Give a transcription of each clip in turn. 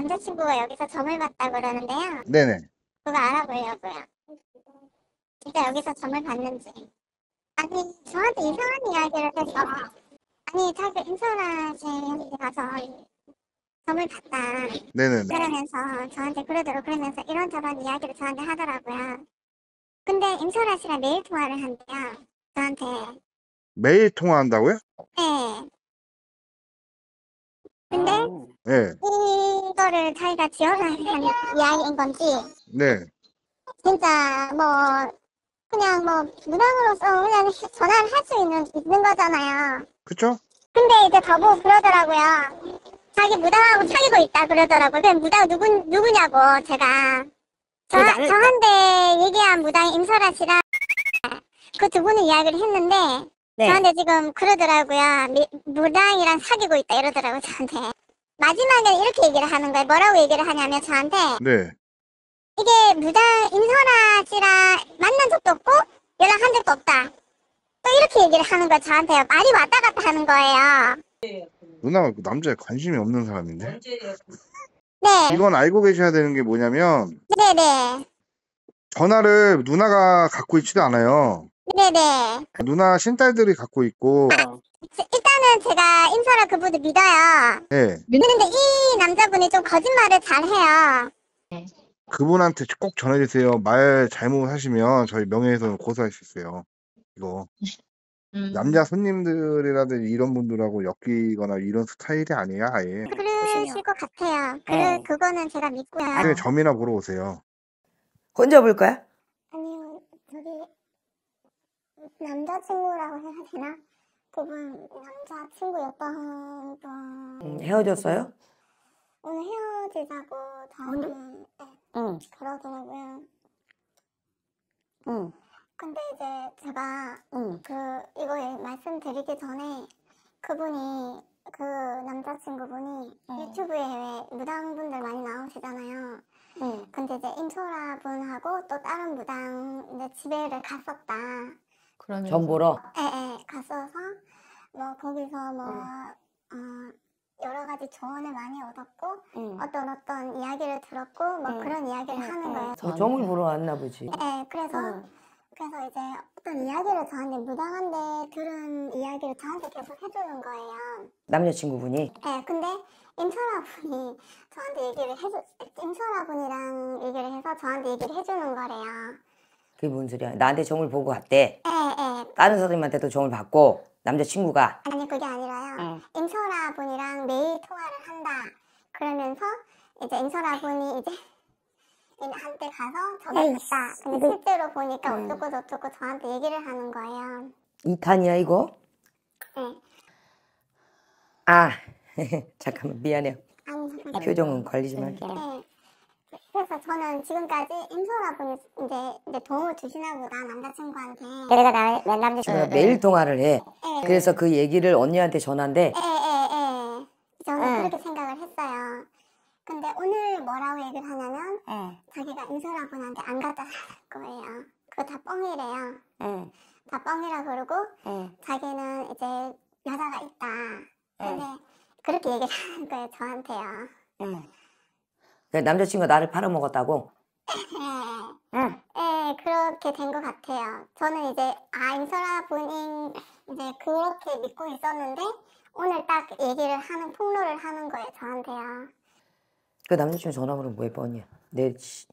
남자친구가 여기서 점을 봤다 그러는데요. 네네. 그거 알아보려고요. 진짜 여기서 점을 봤는지. 아니 저한테 이상한 이야기를 해서 아니 자기 인사라 씨한테 가서 점을 봤다. 네네. 그러면서 저한테 그러더라고 그러면서 이런저런 이야기를 저한테 하더라고요. 근데 임소라 씨랑 매일 통화를 한대요. 저한테. 매일 통화한다고요? 네. 근데 아. 네. 예. 이거를 자기가 지원한 이야기인 건지. 네. 진짜 뭐 그냥 뭐 무당으로서 그냥 전화를 할 수 있는 있는 거잖아요. 그쵸? 근데 이제 저보고 그러더라고요. 자기 무당하고 사귀고 있다 그러더라고요. 그 무당 누구 누구냐고 제가 저, 나는... 저한테 얘기한 무당 임설아 씨랑 그 두 분의 이야기를 했는데 네. 저한테 지금 그러더라고요. 미, 무당이랑 사귀고 있다 이러더라고요 저한테. 마지막에 이렇게 얘기를 하는 거예요. 뭐라고 얘기를 하냐면 저한테 네. 이게 무장인선아 씨랑 만난 적도 없고 연락한 적도 없다. 또 이렇게 얘기를 하는 거예 저한테요. 말이 왔다 갔다 하는 거예요. 누나가 그 남자에 관심이 없는 사람인데 네. 이건 알고 계셔야 되는 게 뭐냐면 네네. 네. 전화를 누나가 갖고 있지도 않아요. 네네. 네. 누나 신딸들이 갖고 있고 아, 일단 저는 제가 인사아 그분을 믿어요. 네. 믿는데 이 남자분이 좀 거짓말을 잘해요. 네. 그분한테 꼭 전해주세요. 말 잘못하시면 저희 명예훼손 고소할 수 있어요. 이거 음. 남자 손님들이라든지 이런 분들하고 엮이거나 이런 스타일이 아니야 아예. 그러실 것 같아요. 그 네. 그거는 제가 믿고요. 나중에 점이나 보러 오세요. 혼자 볼 거야? 아니요, 저기 남자친구라고 해야 되나? 그분 남자친구였던 분 음, 헤어졌어요? 오늘 헤어지자고 다음 음. 네, 응. 그러더라고요. 응. 근데 이제 제가 응. 그 이거 말씀드리기 전에 그분이 그 남자친구분이 응. 유튜브에 왜 무당분들 많이 나오시잖아요. 응. 근데 이제 인초라 분하고 또 다른 무당 이제 집에를 갔었다. 그러면 정보로? 예, 예. 갔어서 뭐 거기서 뭐 어, 여러 가지 조언을 많이 얻었고 음. 어떤 어떤 이야기를 들었고 뭐 음. 그런 이야기를 음. 하는 거예요. 정을 보러 네. 왔나 보지. 네, 그래서 그래서 이제 어떤 이야기를 저한테 무당한데 들은 이야기를 저한테 계속 해주는 거예요. 남자친구분이? 네, 근데 임철아분이 저한테 얘기를 해주 임철아분이랑 얘기를 해서 저한테 얘기를 해주는 거래요. 그게 뭔 소리야? 나한테 정을 보고 갔대. 예, 예. 다른 선생님한테도 정을 받고 남자친구가. 아니 그게 아니라요. 예. 어. 임설아분이랑 매일 통화를 한다. 그러면서 이제 임설아분이 이제 한테 가서 저도 갔다. 근데 실제로 보니까 어. 어쩌고 저쩌고 저한테 얘기를 하는 거예요. 2탄이야 이거? 네. 아 잠깐만 미안해요. 아니, 표정은 관리 좀 할게요. 네. 저는 지금까지 임소아분 이제, 이제 도움을 주시나 보다 남자친구한테 내가 나, 맨 남자친구 네, 매일 통화를 해 네. 그래서 그 얘기를 언니한테 전한데 예예예 예. 저는 그렇게 생각을 했어요 근데 오늘 뭐라고 얘기를 하냐면 자기가 임소라분한테 안 갖다 할 거예요 그거 다 뻥이래요 다 뻥이라 그러고 자기는 이제 여자가 있다 근데 그렇게 얘기를 하는 거예요 저한테요 그러니까 남자친구가 나를 팔아먹었다고? 네. 응. 네, 그렇게 된 것 같아요. 저는 이제 아 인설아 본인 이제 그렇게 믿고 있었는데 오늘 딱 얘기를 하는 폭로를 하는 거예요 저한테요. 그 남자친구 전화번호 뭐에 뻔이야? 내 지...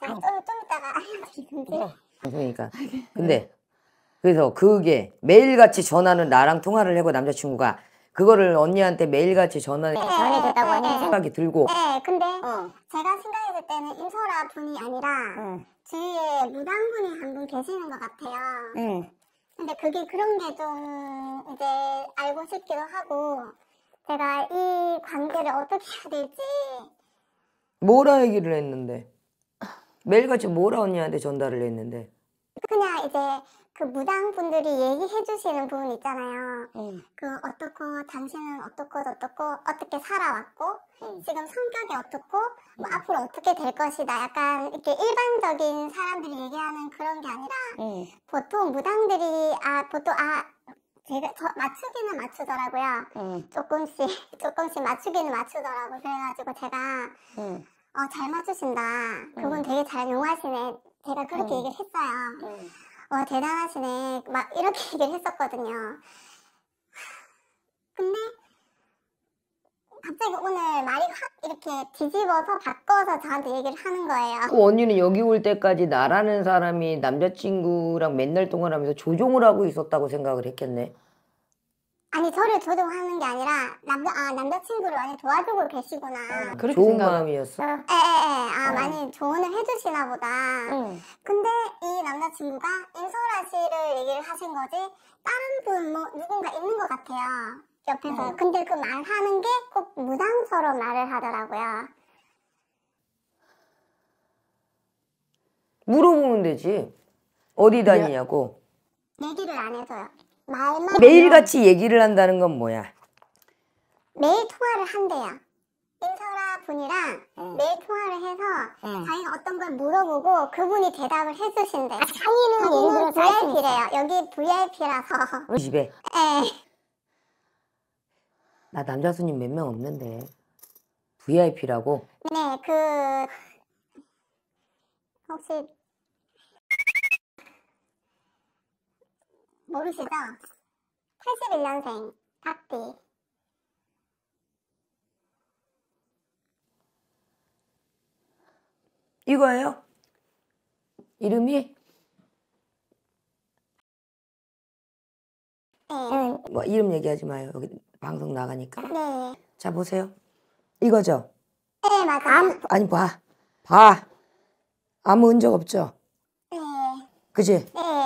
좀좀 어. 이따가 알려드리는데. 그러니까. 어, 아, 네. 근데 그래서 그게 매일같이 전화는 나랑 통화를 하고 남자친구가 그거를 언니한테 매일같이 전화를 네, 전해줬다고 하는 어, 어, 어, 생각이 들고 네 근데 어. 제가 생각했을 때는 인서라 분이 아니라 응. 주위에 무당분이 한 분 계시는 것 같아요 응. 근데 그게 그런 게 좀 이제 알고 싶기도 하고 제가 이 관계를 어떻게 해야 될지 뭐라 얘기를 했는데 매일같이 뭐라 언니한테 전달을 했는데 그냥 이제 그 무당 분들이 얘기해 주시는 부분 있잖아요. 음. 그 어떻고 당신은 어떻고 어떻고 어떻게 살아왔고 음. 지금 성격이 어떻고 뭐 음. 뭐 앞으로 어떻게 될 것이다. 약간 이렇게 일반적인 사람들이 얘기하는 그런 게 아니라 음. 보통 무당들이 아 보통 아 제가 저 맞추기는 맞추더라고요. 음. 조금씩 조금씩 맞추기는 맞추더라고 그래가지고 제가 음. 어잘 맞추신다. 그분 되게 잘 용하시네. 제가 그렇게 네. 얘기를 했어요. 네. 와, 어, 대단하시네. 막 이렇게 얘기를 했었거든요. 근데 갑자기 오늘 말이 확 이렇게 뒤집어서 바꿔서 저한테 얘기를 하는 거예요. 그 언니는 여기 올 때까지 나라는 사람이 남자친구랑 맨날 동안하면서 조종을 하고 있었다고 생각을 했겠네. 아니 저를 조종하는 게 아니라 남자 아 남자친구를 많이 도와주고 계시구나. 아, 좋은 생각... 마음이었어. 에에에 어, 아 어. 많이 조언을 해주시나 보다. 응. 근데 이 남자친구가 인소라 씨를 얘기를 하신 거지 다른 분 뭐 누군가 있는 것 같아요. 옆에서 응. 근데 그 말하는 게 꼭 무당처럼 말을 하더라고요. 물어보면 되지. 어디 다니냐고. 얘기를 안해줘요 말만 매일같이 얘기를 한다는 건 뭐야? 매일 통화를 한대요. 인설아 분이랑 응. 매일 통화를 해서 응. 자기가 어떤 걸 물어보고 그분이 대답을 해주신대. 아, 자기는, 자기 VIP래요. 여기 VIP라서. 우리 집에? 에. 예. 나 남자 손님 몇 명 없는데. VIP라고? 네, 그 혹시 모르시죠? 81년생 박디 이거예요? 이름이? 네. 응. 뭐 이름 얘기하지 마요. 여기 방송 나가니까. 네. 자 보세요. 이거죠? 네 맞아. 아 아니 봐. 봐. 아무 흔적 없죠? 네. 그지? 네.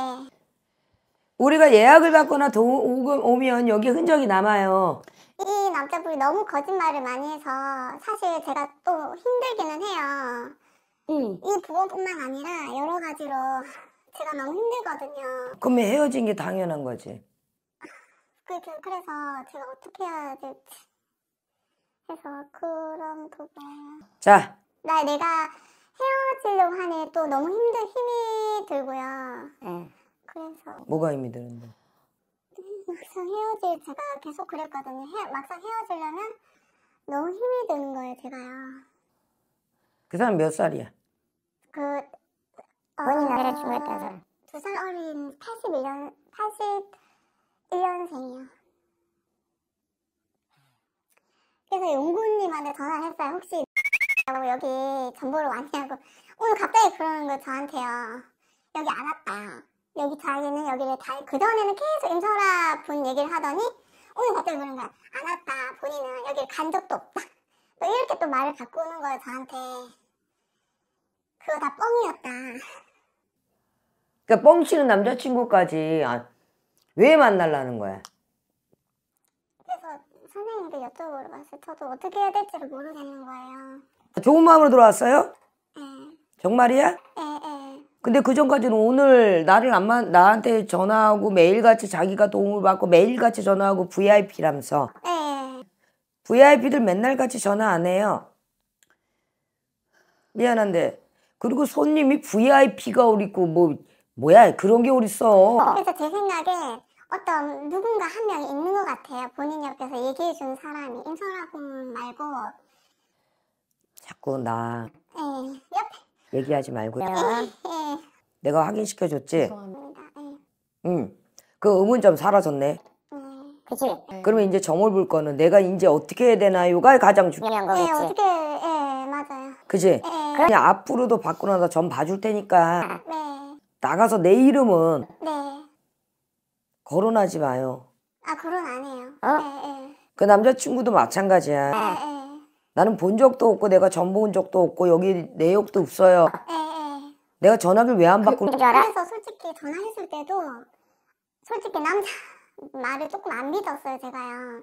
우리가 예약을 받거나 도, 오, 오면 여기 흔적이 남아요. 이 남자분이 너무 거짓말을 많이 해서 사실 제가 또 힘들기는 해요. 음. 이 부분뿐만 아니라 여러 가지로 제가 너무 힘들거든요. 그럼 헤어진 게 당연한 거지. 그, 그, 래서 제가 어떻게 해야 될지 해서 그런 부분. 자. 나 내가 헤어지려고 하니 또 너무 힘들 힘이 들고요. 그래서 뭐가 힘이드는데 막상 헤어질 제가 계속 그랬거든요. 헤, 막상 헤어지려면 너무 힘이 드는 거예요, 제가요. 그 사람 몇 살이야? 그 어, 어린 나이를 죽었던 사람. 두살 어린 81년 81년생이요. 그래서 용구님한테 전화를 했어요. 혹시 여기 전보를 왔냐고. 오늘 갑자기 그러는 거 저한테요. 여기 안 왔다. 여기 강의는 여기를 다, 그전에는 계속 임설아 분 얘기를 하더니 오늘 갑자기 그런 거야. 안 아, 왔다. 본인은 여길 간 적도 없다. 또 이렇게 또 말을 바꾸는 거예요, 저한테. 그거 다 뻥이었다. 그러니까 뻥치는 남자친구까지 아, 왜 만날라는 거야? 그래서 선생님께 여쭤보러 왔어요 저도 어떻게 해야 될지를 모르겠는 거예요. 좋은 마음으로 들어왔어요 네. 정말이야? 네, 네. 근데 그 전까지는 오늘 나를 안만 나한테 전화하고 매일같이 자기가 도움을 받고 매일같이 전화하고 VIP라면서. 네. VIP들 맨날 같이 전화 안 해요. 미안한데. 그리고 손님이 VIP가 어리고 뭐 뭐야 그런 게 어딨어. 그래서 제 생각에 어떤 누군가 한명 있는 것 같아요. 본인 옆에서 얘기해 준 사람이 인선아군 말고 자꾸 나. 네 옆에 얘기하지 말고 네. 내가 확인시켜줬지? 응. 그 의문점 사라졌네. 그치? 네. 그러면 이제 점을 볼 거는 내가 이제 어떻게 해야 되나요가 가장 중요한 거겠지? 예, 어떻게, 예, 맞아요. 그치? 예, 예. 그냥 앞으로도 받고 나서 점 봐줄 테니까 네. 나가서 내 이름은 네. 거론하지 마요. 아, 거론 안 해요. 어? 예, 예. 그 남자친구도 마찬가지야. 예, 예. 나는 본 적도 없고 내가 전 본 적도 없고 여기 내역도 없어요. 네. 내가 전화를 왜안 그 받고 그, 줄알 그래서 솔직히 전화했을 때도 솔직히 남자 말을 조금 안 믿었어요 제가요.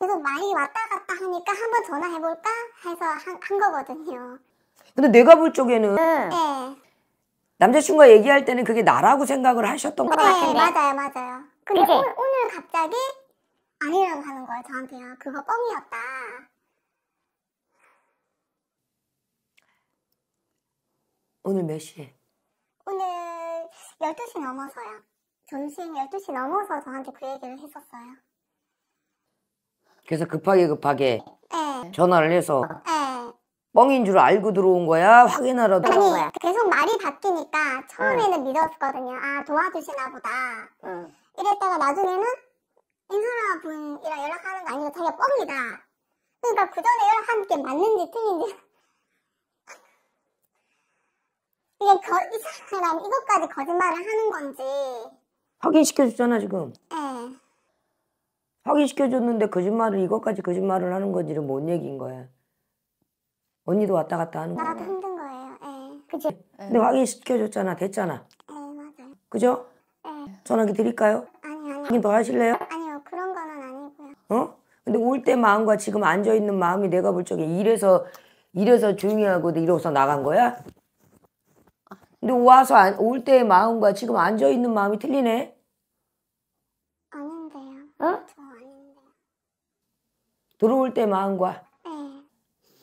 계속 많이 왔다 갔다 하니까 한번 전화해볼까 해서 한, 한 거거든요. 근데 내가 볼 적에는 네. 남자친구가 얘기할 때는 그게 나라고 생각을 하셨던 네, 같은데. 맞아요, 맞아요. 근데 오늘, 오늘, 갑자기 아니라고 하는 거예요 저한테요. 그거 뻥이었다. 오늘 몇 시에? 오늘 12시 넘어서요. 점심 12시 넘어서 저한테 그 얘기를 했었어요. 그래서 급하게 급하게 네. 전화를 해서 네. 뻥인 줄 알고 들어온 거야? 확인하러 들어온 거야? 계속 말이 바뀌니까 처음에는 응. 믿었거든요. 아 도와주시나 보다. 응. 이랬다가 나중에는 인사라 분이랑 연락하는 거 아니고 자기가 뻥이다. 그러니까 그 전에 연락한 게 맞는지 틀린지 이게 거, 이 사람 그러니까 이것까지 거짓말을 하는 건지 확인시켜줬잖아 지금 네. 확인시켜줬는데 거짓말을 이것까지 거짓말을 하는 건지는 뭔 얘기인 거야 언니도 왔다 갔다 하는 거야 나도 힘든 거예요 네. 그치? 근데 확인시켜줬잖아 됐잖아 네 맞아요 그죠? 네. 전화기 드릴까요? 아니 아니 확인 더 하실래요? 아니요 그런 거는 아니고요 어? 근데 올 때 마음과 지금 앉아있는 마음이 내가 볼 적에 이래서 이래서 조용히 하고 이러고서 나간 거야? 근데 와서 안, 올 때의 마음과 지금 앉아 있는 마음이 틀리네. 아닌데요. 어? 저아닌데 들어올 때 마음과 네.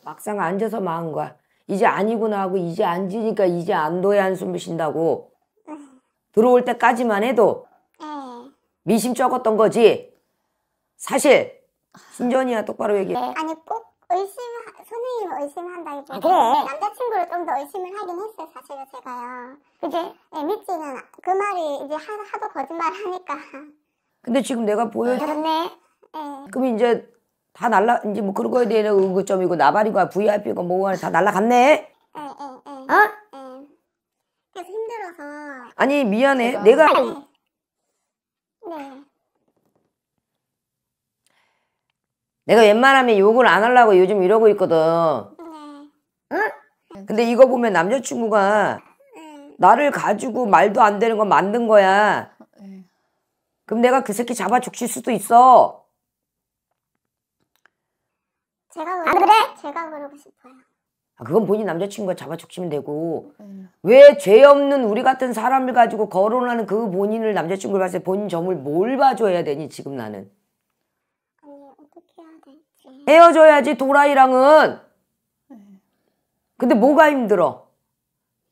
막상 앉아서 마음과 이제 아니구나 하고 이제 앉으니까 이제 안도의 한숨을 쉰다고. 네. 들어올 때까지만 해도 네. 미심 적었던 거지. 사실 순전이야 똑바로 얘기해. 아니 꼭 의심 선우이 의심한다기보다 아, 그래. 남자친구를 좀 더 의심을 하긴 했어요 사실은 제가요 그지? 네, 믿지는 그 말이 이제 하, 하도 거짓말 하니까 근데 지금 내가 보여준 그렇네 네. 그럼 이제 다 날라 이제 뭐 그런 거에 대한 의구점이고 나발이고 VIP고 뭐가 다 날라갔네 네, 네, 네. 어? 그래서 힘들어서 아니 미안해 내가 내가 웬만하면 욕을 안 하려고 요즘 이러고 있거든. 네. 응? 근데 이거 보면 남자친구가 네. 나를 가지고 말도 안 되는 건 만든 거야. 네. 그럼 내가 그 새끼 잡아 죽실 수도 있어. 제가 아, 그래? 제가 그러고 싶어요. 아, 그건 본인 남자친구가 잡아 죽시면 되고 음. 네. 왜죄 없는 우리 같은 사람을 가지고 거론하는 그 본인을 남자친구를 봤을 때 본인 점을 뭘 봐줘야 되니 지금 나는. 헤어져야지 도라이랑은. 근데 뭐가 힘들어?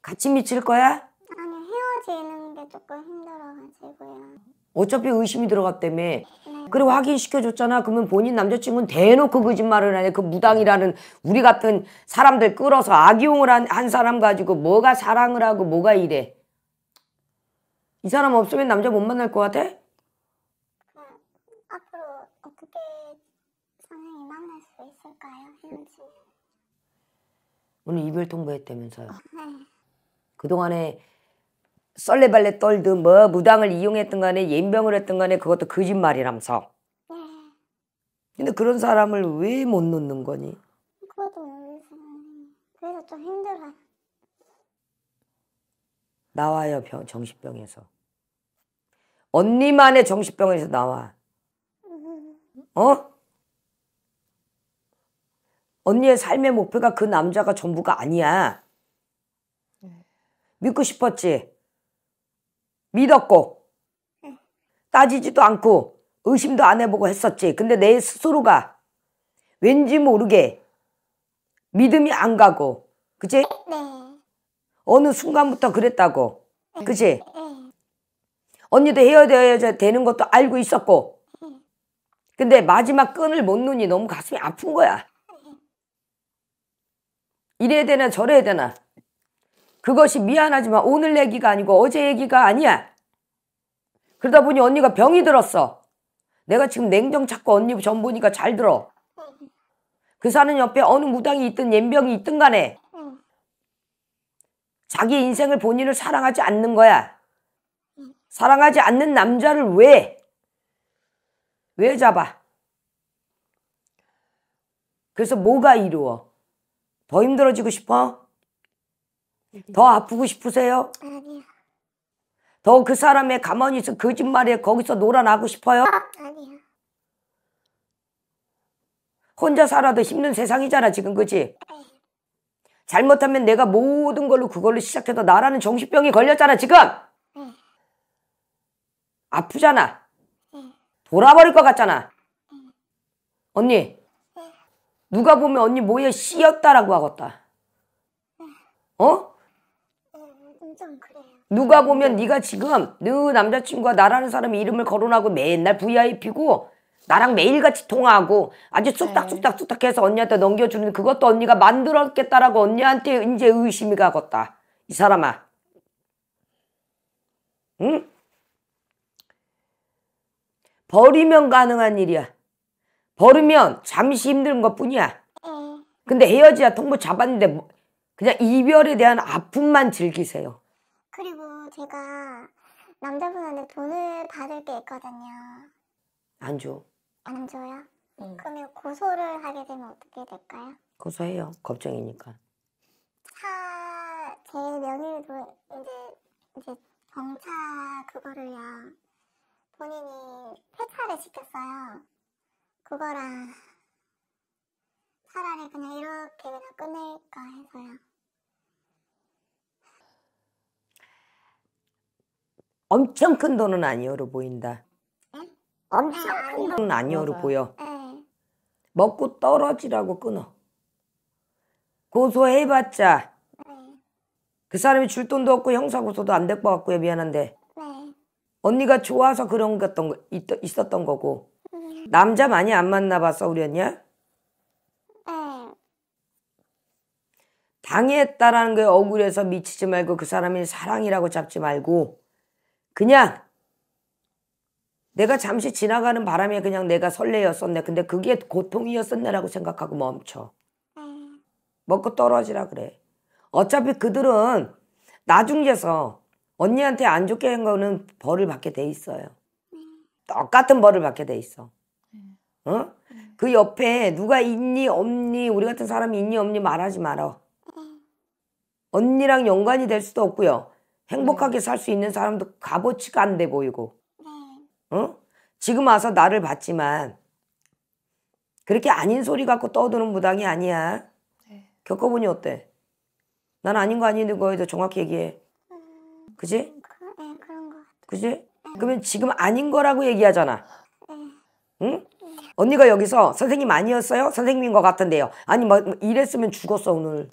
같이 미칠 거야? 아니 헤어지는 게 조금 힘들어가지고요. 어차피 의심이 들어갔다며. 네. 그리 확인시켜줬잖아. 그러면 본인 남자친구는 대놓고 거짓말을 하네. 그 무당이라는 우리 같은 사람들 끌어서 악용을 한, 한 사람 가지고 뭐가 사랑을 하고 뭐가 이래. 이 사람 없으면 남자 못 만날 것 같아? 오늘 이별 통보했다면서요. 아, 네. 그동안에 썰레발레 떨든 뭐 무당을 이용했든 간에 예병을 했든 간에 그것도 거짓말이라면서. 네. 근데 그런 사람을 왜 못 놓는 거니? 그것도 그래서 좀힘들어 나와요 병, 정신병에서. 언니만의 정신병에서 나와. 음. 어? 언니의 삶의 목표가 그 남자가 전부가 아니야. 네. 믿고 싶었지. 믿었고 따지지도 않고 의심도 안 해보고 했었지. 근데 내 스스로가 왠지 모르게 믿음이 안 가고 그치? 네. 어느 순간부터 그랬다고 네. 그치? 네. 언니도 헤어져야 되는 것도 알고 있었고 근데 마지막 끈을 못 놓니 너무 가슴이 아픈 거야. 이래야 되나 저래야 되나 그것이 미안하지만 오늘 얘기가 아니고 어제 얘기가 아니야. 그러다 보니 언니가 병이 들었어. 내가 지금 냉정 찾고 언니 전 보니까 잘 들어. 그 사는 옆에 어느 무당이 있든 옌병이 있든 간에 자기 인생을 본인을 사랑하지 않는 거야. 사랑하지 않는 남자를 왜? 왜 잡아? 그래서 뭐가 이루어? 더 힘들어지고 싶어? 네. 더 아프고 싶으세요? 아니요. 더 그 사람의 가만히 있어 거짓말에 거기서 놀아나고 싶어요? 아니요. 혼자 살아도 힘든 세상이잖아 지금 그지? 네. 잘못하면 내가 모든 걸로 그걸로 시작해서 나라는 정신병이 걸렸잖아 지금. 네. 아프잖아. 돌아버릴 것 같잖아. 언니 누가 보면 언니 뭐에 씨였다라고 하겠다. 어? 누가 보면 네가 지금 너 남자친구가 나라는 사람 이름을 거론하고 맨날 VIP고 나랑 매일같이 통화하고 아주 쑥딱쑥딱쑥딱 해서 언니한테 넘겨주는 그것도 언니가 만들었겠다라고 언니한테 이제 의심이 가겠다. 이 사람아. 응? 버리면 가능한 일이야. 벌으면 잠시 힘든 것 뿐이야. 어. 근데 헤어지자 통보 잡았는데 뭐, 그냥 이별에 대한 아픔만 즐기세요. 그리고 제가 남자분한테 돈을 받을 게 있거든요. 안 줘. 안 줘요? 응. 그러면 고소를 하게 되면 어떻게 될까요? 고소해요. 걱정이니까 차, 제 명의로 이제, 이제 경차 그거를요. 본인이 폐차를 시켰어요. 그거랑 차라리 그냥 이렇게 그냥 끊을까 해서요. 엄청 큰 돈은 아니어로 보인다. 네? 엄청 아, 큰 돈은 아니어로 보여. 네. 먹고 떨어지라고 끊어. 고소해봤자 네. 그 사람이 줄 돈도 없고 형사고소도 안 될 것 같고요. 미안한데. 네. 언니가 좋아서 그런 것 있었던 거고 남자 많이 안 만나봐서 그랬냐? 응. 네. 당했다라는 거에 억울해서 미치지 말고 그 사람이 사랑이라고 잡지 말고 그냥 내가 잠시 지나가는 바람에 그냥 내가 설레였었네. 근데 그게 고통이었었네라고 생각하고 멈춰. 네. 먹고 떨어지라 그래. 어차피 그들은 나중에서 언니한테 안 좋게 한 거는 벌을 받게 돼 있어요. 네. 똑같은 벌을 받게 돼 있어. 어? 그 옆에 누가 있니 없니 우리 같은 사람이 있니 없니 말하지 말어. 언니랑 연관이 될 수도 없고요. 행복하게 음. 살수 있는 사람도 값어치가 안 돼 보이고. 음. 어? 지금 와서 나를 봤지만 그렇게 아닌 소리 갖고 떠드는 무당이 아니야. 네. 겪어보니 어때? 난 아닌 거 아닌 거에 정확히 얘기해. 음. 그지? 그지? 그러면 지금 아닌 거라고 얘기하잖아. 응? 언니가 여기서 선생님 아니었어요? 선생님인 것 같은데요. 아니 뭐 이랬으면 죽었어 오늘.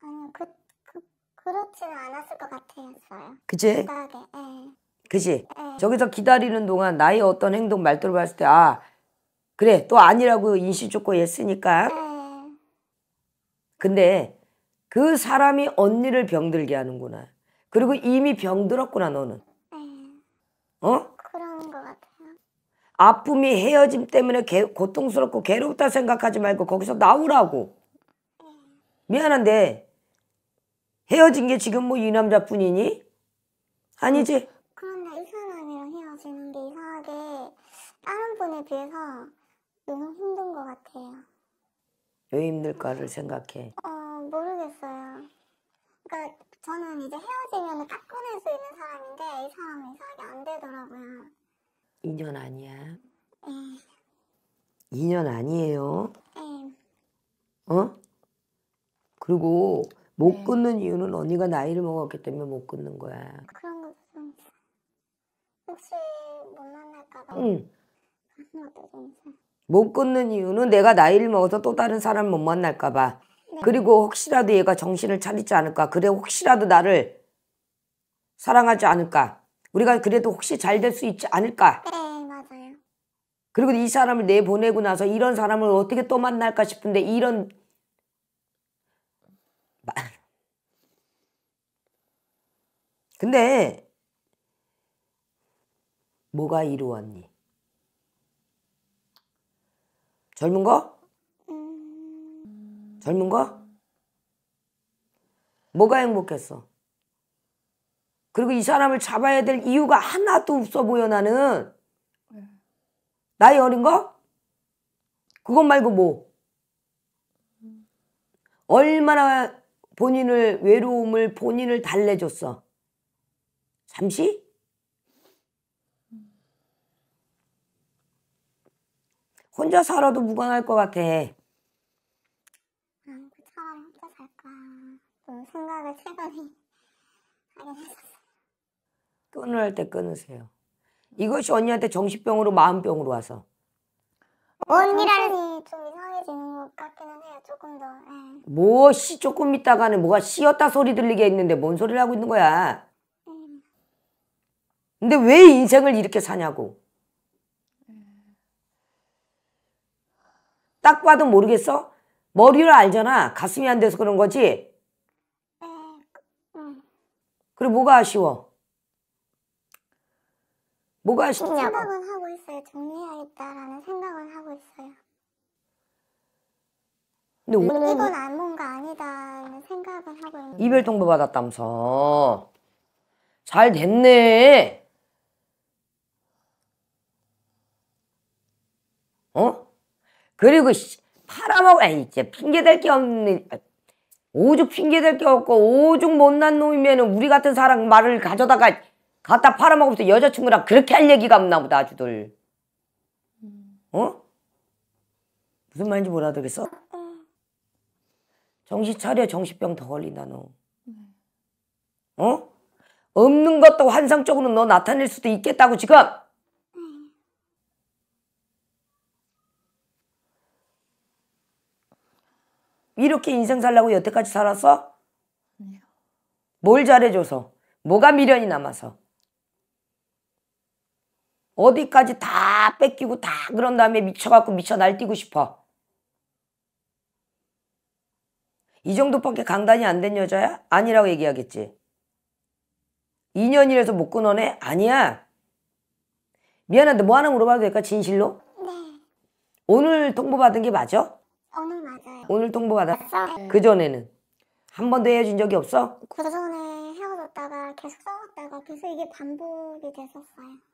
아니 그, 그 그렇지는 않았을 것같았요 그지? 생 예. 그지? 예. 저기서 기다리는 동안 나의 어떤 행동 말투를 봤을 때아 그래 또 아니라고 인식 좋고 했으니까. 예. 근데 그 사람이 언니를 병들게 하는구나. 그리고 이미 병들었구나 너는. 어? 아픔이 헤어짐 때문에 개, 고통스럽고 괴롭다 생각하지 말고 거기서 나오라고. 미안한데 헤어진 게 지금 뭐 이 남자뿐이니? 아니지? 그런데 이 사람이랑 헤어지는 게 이상하게 다른 분에 비해서 너무 힘든 것 같아요. 왜 힘들까를 생각해? 어, 모르겠어요. 그러니까 저는 이제 헤어지면 깎아낼 수 있는 사람인데 이 사람은 이상하게 안 되더라고요. 2년 아니야. 네. 2년 아니에요. 네. 어? 그리고 못 네. 끊는 이유는 언니가 나이를 먹었기 때문에 못 끊는 거야. 그런 거 좀... 혹시 못 만날까봐. 응. 못 끊는 이유는 내가 나이를 먹어서 또 다른 사람 못 만날까봐. 네. 그리고 혹시라도 얘가 정신을 차리지 않을까. 그래 혹시라도 나를 사랑하지 않을까. 우리가 그래도 혹시 잘 될 수 있지 않을까? 네, 맞아요. 그리고 이 사람을 내보내고 나서 이런 사람을 어떻게 또 만날까 싶은데 이런 근데 뭐가 이루었니? 젊은 거? 음. 젊은 거? 뭐가 행복했어? 그리고 이 사람을 잡아야 될 이유가 하나도 없어 보여 나는. 네. 나이 어린 거? 그것 말고 뭐? 얼마나 본인을 외로움을 본인을 달래줬어? 잠시? 혼자 살아도 무관할 것 같아. 난그 음, 사람 혼자 살까. 좀 생각을 체감이 안 해서. 끊을 때 끊으세요. 이것이 언니한테 정신병으로 마음병으로 와서. 언니라는 좀 이상해지는 것 같기는 해요. 조금 더. 네. 뭐 씨, 조금 있다가는 뭐가 씨었다 소리 들리게 했는데 뭔 소리를 하고 있는 거야. 음. 근데 왜 인생을 이렇게 사냐고. 음. 딱 봐도 모르겠어? 머리를 알잖아. 가슴이 안 돼서 그런 거지? 네. 음. 그리고 뭐가 아쉬워? 뭐가 쉽냐고. 생각은 하고 있어요. 정리해야겠다라는 생각은 하고 있어요. 근데 오... 이건 안 뭔가 아니다는 생각은 하고 있는 이별 통보 받았다면서. 잘 됐네. 어? 그리고 팔아먹어. 아니 이제 핑계 댈 게 없는. 오죽 핑계 댈 게 없고 오죽 못난 놈이면 우리 같은 사람 말을 가져다가 갖다 팔아먹으면서 여자친구랑 그렇게 할 얘기가 없나 보다 아주들. 음. 어? 무슨 말인지 몰라 알겠어? 정신 차려 정신병 더 걸린다 너. 네. 어? 없는 것도 환상적으로 너 나타낼 수도 있겠다고 지금. 이렇게 인생 살라고 여태까지 살았어? 뭘 잘해줘서? 뭐가 미련이 남아서? 어디까지 다 뺏기고 다 그런 다음에 미쳐갖고 미쳐 날뛰고 싶어. 이 정도밖에 강단이 안 된 여자야? 아니라고 얘기하겠지. 2년이라서 못 끊어내? 아니야. 미안한데 뭐 하나 물어봐도 될까? 진실로? 네. 오늘 통보받은 게 맞아? 오늘 맞아요. 오늘 통보받았어? 네. 그전에는? 한 번도 해준 적이 없어? 그전에 헤어졌다가 계속 싸웠다가 계속 이게 반복이 됐었어요.